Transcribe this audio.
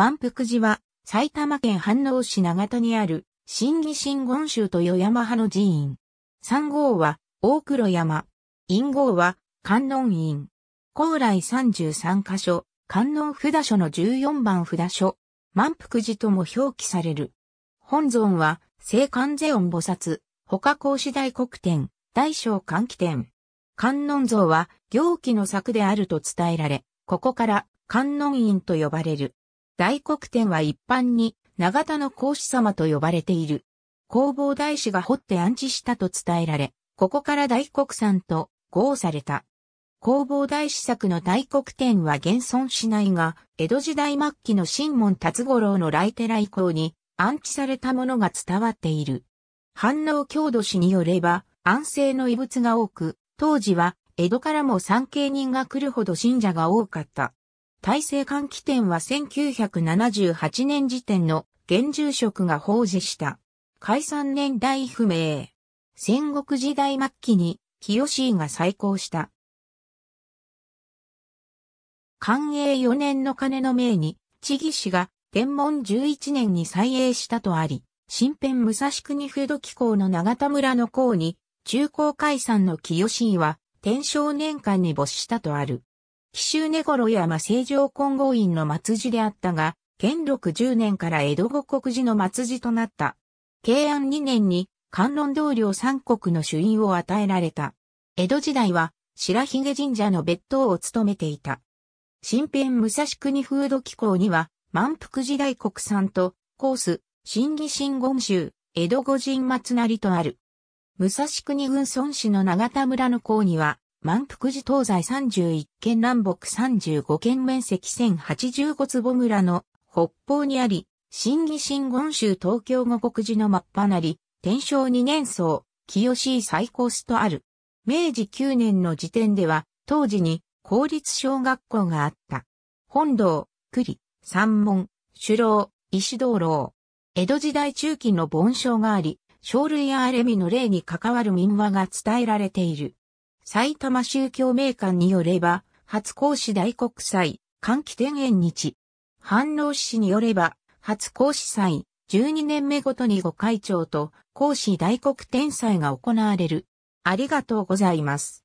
満腹寺は埼玉県飯能市長田にある新義新言宗と与山派の寺院。三号は大黒山。陰号は観音院。高麗33箇所、観音札所の14番札所、満腹寺とも表記される。本尊は、聖観世音菩薩、他孔子大黒天、大小換気天。観音像は、行基の作であると伝えられ、ここから観音院と呼ばれる。大黒天は一般に長田の孔子様と呼ばれている。弘法大師が掘って安置したと伝えられ、ここから大黒山と合された。弘法大師作の大黒天は現存しないが、江戸時代末期の新門達五郎の来寺以降に安置されたものが伝わっている。反応郷土史によれば、安政の遺物が多く、当時は江戸からも参詣人が来るほど信者が多かった。大政換気店は1978年時点の現住職が奉仕した。解散年代不明。戦国時代末期に清氏が再興した。寛永4年の鐘の命に、千義氏が天文11年に再営したとあり、新編武蔵国風土機構の長田村の港に、中高解散の清氏は、天正年間に没したとある。紀州根頃山成城金剛院の末寺であったが、元禄10年から江戸五国寺の末寺となった。慶安2年に観音同僚三国の主因を与えられた。江戸時代は白髭神社の別当を務めていた。新編武蔵国風土機構には、満腹時代国産と、コース、新義新言宗、江戸五人松なりとある。武蔵国軍孫氏の長田村の校には、満腹寺東西31県南北35県面積1085坪村の北方にあり、新義新言州東京五国寺の真っ離り、天正二年層、清し最高スとある。明治9年の時点では、当時に公立小学校があった。本堂、栗、三門、首楼、石道楼。江戸時代中期の盆章があり、生類やアレミの例に関わる民話が伝えられている。埼玉宗教名館によれば、初講師大国祭、換気天縁日。反応師によれば、初講師祭、12年目ごとにご会長と、講師大国天祭が行われる。ありがとうございます。